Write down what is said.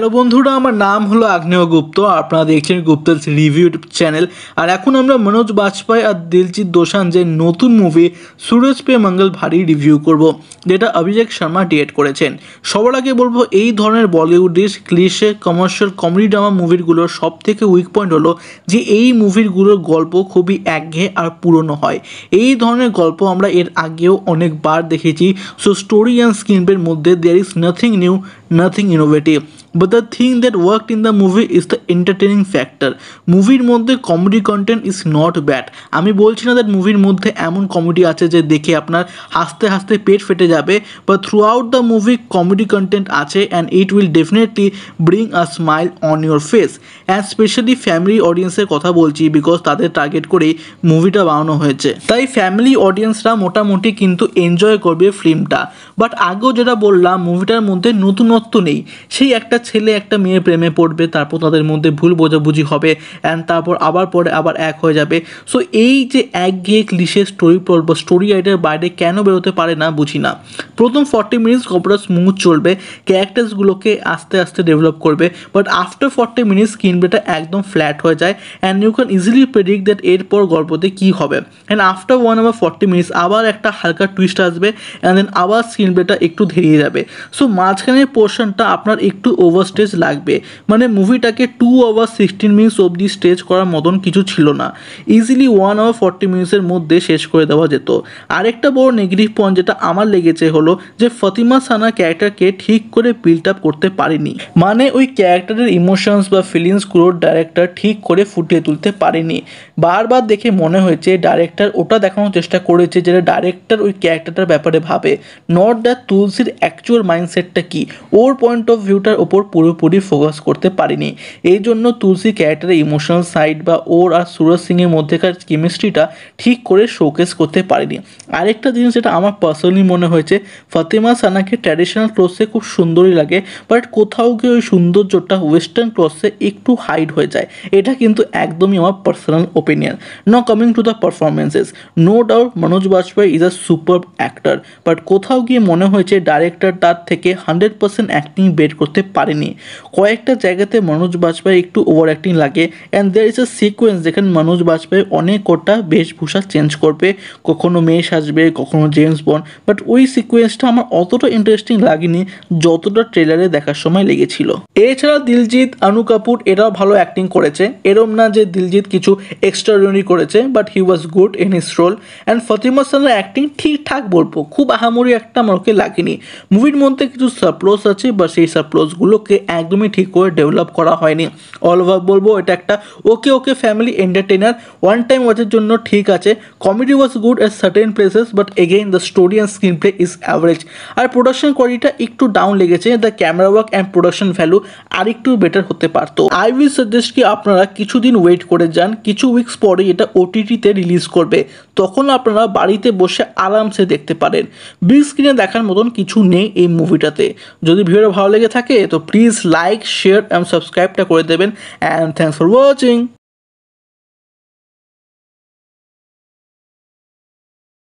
hello বন্ধুরা আমার নাম হলো আগ্নেয় গুপ্ত আপনারা দেখছেন গুপ্তের রিভিউ চ্যানেল আর এখন আমরা মনোজ বাজপেয়ী আর দিলজিৎ দোসাঞ্জের নতুন মুভি সুরজ পে মঙ্গল ভারী রিভিউ করব যেটা অভিষেক শর্মা ডিরেক্ট করেছেন সবার আগে বলবো এই ধরনের বলিউডের ক্লিশে কমার্শিয়াল কমেডি ড্রামা মুভিগুলোর সব থেকে উইক পয়েন্ট হলো যে এই মুভিগুলোর গল্প খুবই একঘেয়ে আর পুরনো হয় এই ধরনের গল্প আমরা এর আগেও অনেকবার দেখেছি সো স্টোরি অ্যান্ড স্ক্রিনের মধ্যে there is nothing new nothing innovative but the thing that work in the movie is the entertaining factor মুভির মধ্যে comedy content is not bad আমি বলছি না দ্যাট মুভির মধ্যে এমন কমেডি আছে যে দেখে আপনার হাসতে হাসতে পেট ফেটে যাবে বা throughout the movie comedy content আছে and it will definitely bring a smile on your face and specially family অডিয়েন্সের কথা বলছি বিকজ তাদের টার্গেট করেই মুভিটা বানানো হয়েছে তাই ফ্যামিলি অডিয়েন্সরা মোটামুটি কিন্তু এনজয় করবে ফিল্মটা বাট আগেও যেটা বললাম মুভিটার মধ্যে নতুনত্ব নেই সেই একটা ছেলে একটা মেয়ের প্রেমে পড়বে তারপর তাদের মধ্যে ভুল বোঝাবুঝি হবে অ্যান্ড তারপর আবার পরে আবার এক হয়ে যাবে সো এই যে এক গিয়ে ক্লিশের স্টোরি প্লট বা স্টোরি আইডের বাইরে কেন বেরোতে পারে না বুঝি না প্রথম ফর্টি মিনিটস গল্পটা স্মুথ চলবে ক্যারেক্টার্সগুলোকে আস্তে আস্তে ডেভেলপ করবে বাট আফটার ফর্টি মিনিটস কিনবেটা একদম ফ্ল্যাট হয়ে যায় and you can easily predict that এরপর গল্পতে কী হবে and after one hour forty minutes আবার একটা হালকা টুইস্ট আসবে অ্যান্ড দেন আবার স্ক্রিন একটু ধেরিয়ে যাবে সো মাঝখানের পোর্শনটা আপনার একটু ওভার স্টেজ লাগবে মানে মুভিটাকে টু আওয়ার সিক্সটিন মিনিটস অবধি স্টেজ করার মতন কিছু ছিল না ইজিলি ওয়ান আওয়ার ফর্টি মিনিটসের মধ্যে শেষ করে দেওয়া যেত আরেকটা বড় নেগেটিভ পয়েন্ট যেটা আমার লেগেছে হলো যে ফতিমা সানা ক্যারেক্টারকে ঠিক করে বিল্ড আপ করতে পারেনি মানে ওই ক্যারেক্টারের ইমোশনস বা ফিলিংসগুলো ডাইরেক্টর ঠিক করে ফুটিয়ে তুলতে পারেনি বারবার দেখে মনে হয়েছে ডাইরেক্টর ওটা দেখানোর চেষ্টা করেছে যেটা ডাইরেক্টর ওই ক্যারেক্টারটার ব্যাপারে ভাবে নট দ্য তুলসির অ্যাকচুয়াল মাইন্ডসেটটা কি ওর পয়েন্ট অফ ভিউটার ওপর ওর পুরোপুরি ফোকাস করতে পারিনি এই জন্য তুলসী ক্যারেক্টারের ইমোশনাল সাইড বা ওর আর সুরজ সিংয়ের মধ্যেকার কেমিস্ট্রিটা ঠিক করে শোকেস করতে পারিনি আরেকটা জিনিস যেটা আমার পার্সোনালি মনে হয়েছে ফাতেমা সানাকে ট্র্যাডিশনাল ক্লোথসে খুব সুন্দরই লাগে বাট কোথাও গিয়ে ওই সৌন্দর্যটা ওয়েস্টার্ন ক্লোথসে একটু হাইড হয়ে যায় এটা কিন্তু একদমই আমার পার্সোনাল ওপিনিয়ন ন coming to the performances no doubt Manoj Bajpayee is a super actor but কোথাও গিয়ে মনে হয়েছে ডাইরেক্টর তার থেকে হান্ড্রেড পার্সেন্ট অ্যাক্টিং বের করতে পারে পারেনি কয়েকটা জায়গাতে মনোজ বাজপেয়ী একটু ওভার অ্যাক্টিং লাগে and there is a sequence যেখানে মনোজ বাজপেয়ী অনেক কটা বেশভূষা চেঞ্জ করবে কখনো মেয়ে সাজবে কখনো জেমস বন্ড বাট ওই সিকোয়েন্সটা আমার অতটা ইন্টারেস্টিং লাগেনি যতটা ট্রেলারে দেখার সময় লেগেছিল এছাড়া দিলজিৎ আনু কাপুর এরাও ভালো অ্যাক্টিং করেছে এরম না যে দিলজিৎ কিছু এক্সট্রাডিনারি করেছে but he was good in his role and Fatima সানের অ্যাক্টিং ঠিকঠাক বলবো খুব আহামরি একটা আমার ওকে লাগেনি মুভির মধ্যে কিছু সারপ্লোস আছে বা সেই সারপ্লোসগুলো ওকে একদমই ঠিক করে ডেভেলপ করা হয়নি অল ওভার বলবো এটা একটা okay okay family entertainer one time ওয়াচের জন্য ঠিক আছে comedy was good at certain places but again the story and screenplay is average আর প্রোডাকশন কোয়ালিটিটা একটু ডাউন লেগেছে the camera work and production value আর একটু বেটার হতে পারত আই উইল সাজেস্ট কি আপনারা কিছুদিন ওয়েট করে যান কিছু উইকস পরে এটা ওটিটিতে রিলিজ করবে তখন আপনারা বাড়িতে বসে আরামসে দেখতে পারেন বিগ স্ক্রিনে দেখার মতন কিছু নেই এই মুভিটাতে যদি ভিডিওটা ভালো লেগে থাকে তো প্লিজ লাইক শেয়ার এবং সাবস্ক্রাইবটা করে দেবেন অ্যান্ড থ্যাংকস ফর ওয়াচিং